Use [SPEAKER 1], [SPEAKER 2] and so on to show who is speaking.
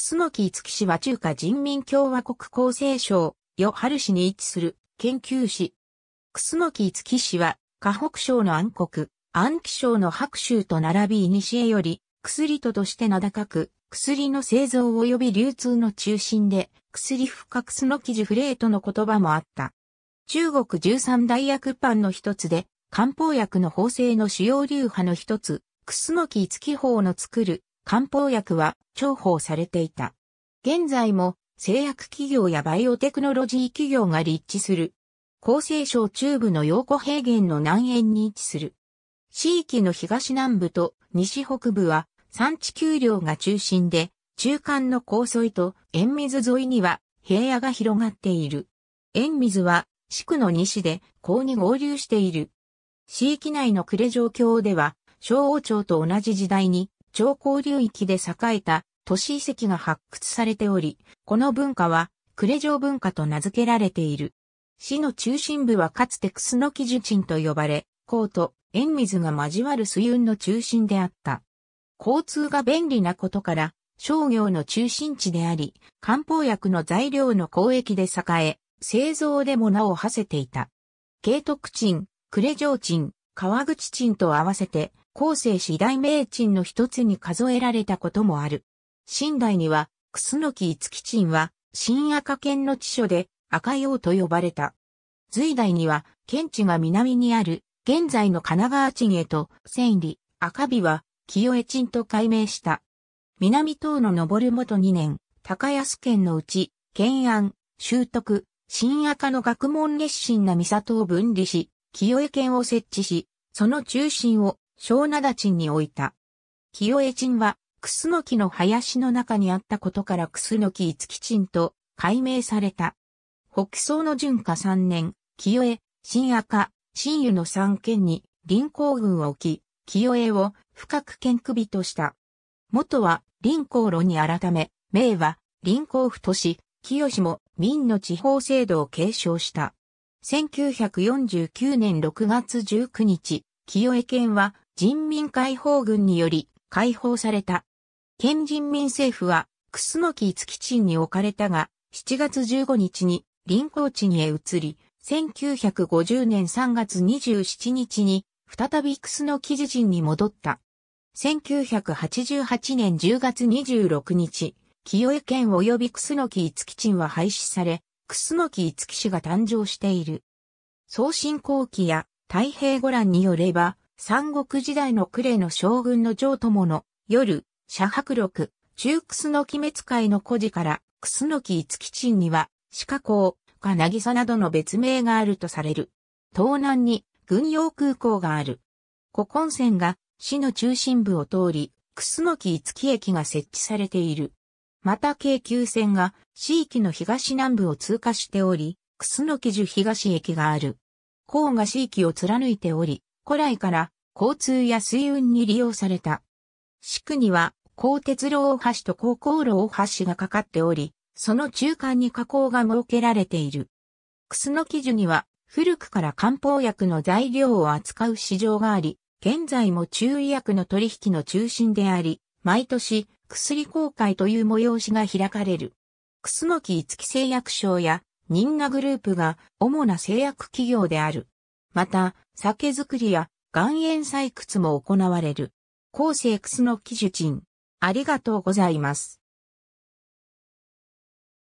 [SPEAKER 1] 楠木ツキ氏は中華人民共和国厚生省、与春氏に位置する研究ノ楠木ツキ氏は、河北省の暗黒、暗記省の白州と並び古より、薬ととして名高く、薬の製造及び流通の中心で、薬不可キジュフレートの言葉もあった。中国十三大薬パンの一つで、漢方薬の法制の主要流派の一つ、楠木ツキ法の作る漢方薬は重宝されていた。現在も製薬企業やバイオテクノロジー企業が立地する。厚生省中部の陽湖平原の南縁に位置する。地域の東南部と西北部は産地丘陵が中心で、中間の高沿いと塩水沿いには平野が広がっている。塩水は地区の西で港に合流している。地域内の暮れ状況では、昭王朝と同じ時代に長江流域で栄えた都市遺跡が発掘されており、この文化は呉城文化と名付けられている。市の中心部はかつて楠木樹鎮と呼ばれ、江と塩水が交わる水運の中心であった。交通が便利なことから、商業の中心地であり、漢方薬の材料の交易で栄え、製造でも名を馳せていた。慶徳鎮、呉城鎮、川口鎮と合わせて、後世四大名鎮の一つに数えられたこともある。新代には、楠木五木鎮は、新赤県の地所で、赤陽と呼ばれた。隋代には、県地が南にある、現在の神奈川鎮へと、千里、赤尾は、清江鎮と改名した。南東の登る元二年、高安県のうち、県安、修徳、新赤の学問熱心な三里を分離し、清江県を設置し、その中心を小名灘鎮に置いた。清江鎮は、クスノキの林の中にあったことからクスノキ五木鎮と改名された。北宋の順化3年、清江、新赤、新湯の3県に林行軍を置き、清江を深く県首とした。元は林行路に改め、名は林行府都市、清も民の地方制度を継承した。1949年6月19日、清江県は人民解放軍により解放された。県人民政府は、クス楠木五木鎮に置かれたが、7月15日に臨港地にへ移り、1950年3月27日に、再びクスノキ自鎮に戻った。1988年10月26日、清江県及びクス楠木五木鎮は廃止され、クス楠木五木市が誕生している。送信後期や太平御覧によれば、三国時代の呉の将軍の城友の夜、社白録、中楠の鬼滅会の故事から楠木五木鎮には鹿港、か渚などの別名があるとされる。東南に軍用空港がある。古今線が市の中心部を通り、楠木五木駅が設置されている。また京急線が市域の東南部を通過しており、楠木樹東駅がある。甲賀市域を貫いており、古来から交通や水運に利用された。市区には、高鉄路大橋と高高路大橋がかかっており、その中間に河口が設けられている。楠木樹には、古くから漢方薬の材料を扱う市場があり、現在も中医薬の取引の中心であり、毎年、薬公開という催しが開かれる。楠木五木製薬所や、ニンナグループが主な製薬企業である。また、酒造りや岩塩採掘も行われる。後世楠の記述陳。ありがとうございます。